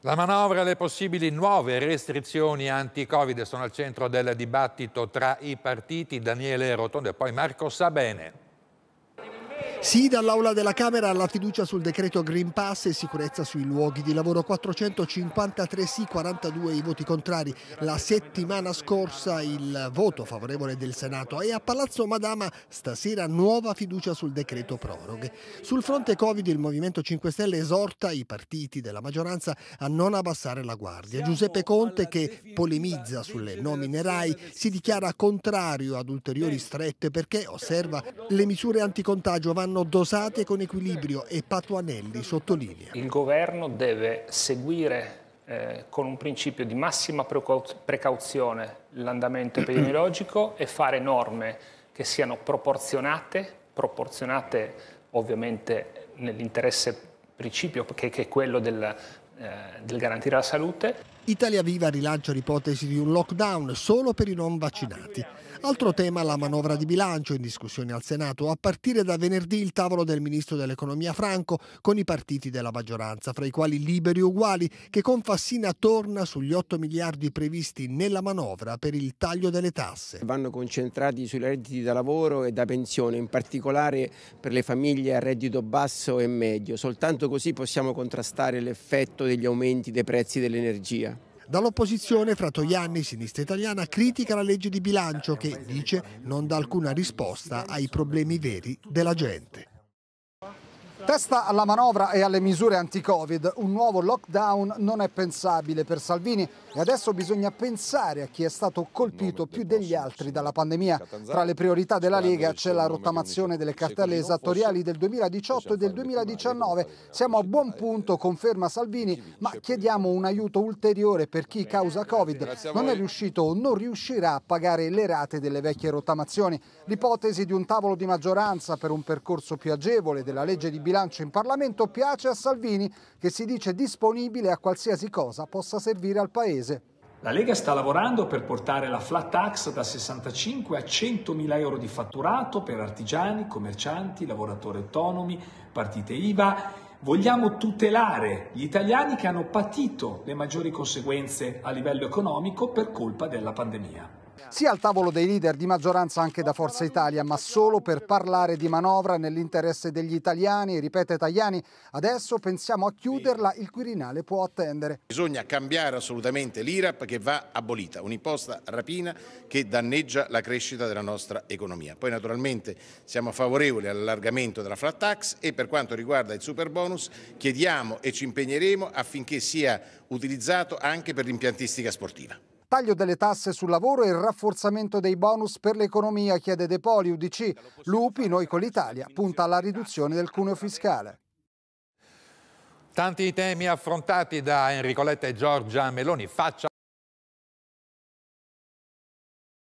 La manovra e le possibili nuove restrizioni anti-Covid sono al centro del dibattito tra i partiti. Daniele Rotondo e poi Marco Sabene. Sì dall'aula della Camera alla fiducia sul decreto Green Pass e sicurezza sui luoghi di lavoro. 453 sì, 42 i voti contrari. La settimana scorsa il voto favorevole del Senato e a Palazzo Madama stasera nuova fiducia sul decreto proroghe. Sul fronte Covid il Movimento 5 Stelle esorta i partiti della maggioranza a non abbassare la guardia. Giuseppe Conte che polemizza sulle nomine RAI si dichiara contrario ad ulteriori strette perché osserva le misure anticontagio vanno vanno dosate con equilibrio e Patuanelli sottolinea. Il governo deve seguire eh, con un principio di massima precauzione l'andamento epidemiologico e fare norme che siano proporzionate, proporzionate ovviamente nell'interesse principio che, che è quello del, eh, del garantire la salute. Italia Viva rilancia l'ipotesi di un lockdown solo per i non vaccinati. Altro tema la manovra di bilancio in discussione al Senato, a partire da venerdì il tavolo del ministro dell'economia Franco con i partiti della maggioranza, fra i quali Liberi Uguali, che con Fassina torna sugli 8 miliardi previsti nella manovra per il taglio delle tasse. Vanno concentrati sui redditi da lavoro e da pensione, in particolare per le famiglie a reddito basso e medio. Soltanto così possiamo contrastare l'effetto degli aumenti dei prezzi dell'energia. Dall'opposizione, Fratoianni, sinistra italiana, critica la legge di bilancio che, dice, non dà alcuna risposta ai problemi veri della gente. Testa alla manovra e alle misure anti-Covid, un nuovo lockdown non è pensabile per Salvini e adesso bisogna pensare a chi è stato colpito più degli altri dalla pandemia. Tra le priorità della Lega c'è la rottamazione delle cartelle esattoriali del 2018 e del 2019. Siamo a buon punto, conferma Salvini, ma chiediamo un aiuto ulteriore per chi causa Covid non è riuscito o non riuscirà a pagare le rate delle vecchie rottamazioni. L'ipotesi di un tavolo di maggioranza per un percorso più agevole della legge di bilancio bilancio in Parlamento piace a Salvini, che si dice disponibile a qualsiasi cosa possa servire al Paese. La Lega sta lavorando per portare la flat tax da 65 a 100 mila euro di fatturato per artigiani, commercianti, lavoratori autonomi, partite IVA. Vogliamo tutelare gli italiani che hanno patito le maggiori conseguenze a livello economico per colpa della pandemia sia al tavolo dei leader di maggioranza anche da Forza Italia, ma solo per parlare di manovra nell'interesse degli italiani, ripete Tajani, adesso pensiamo a chiuderla, il Quirinale può attendere. Bisogna cambiare assolutamente l'IRAP che va abolita, un'imposta rapina che danneggia la crescita della nostra economia. Poi naturalmente siamo favorevoli all'allargamento della flat tax e per quanto riguarda il super bonus chiediamo e ci impegneremo affinché sia utilizzato anche per l'impiantistica sportiva. Taglio delle tasse sul lavoro e rafforzamento dei bonus per l'economia, chiede De Poli, UDC. Lupi, noi con l'Italia, punta alla riduzione del cuneo fiscale. Tanti temi affrontati da Enrico Letta e Giorgia Meloni. Faccia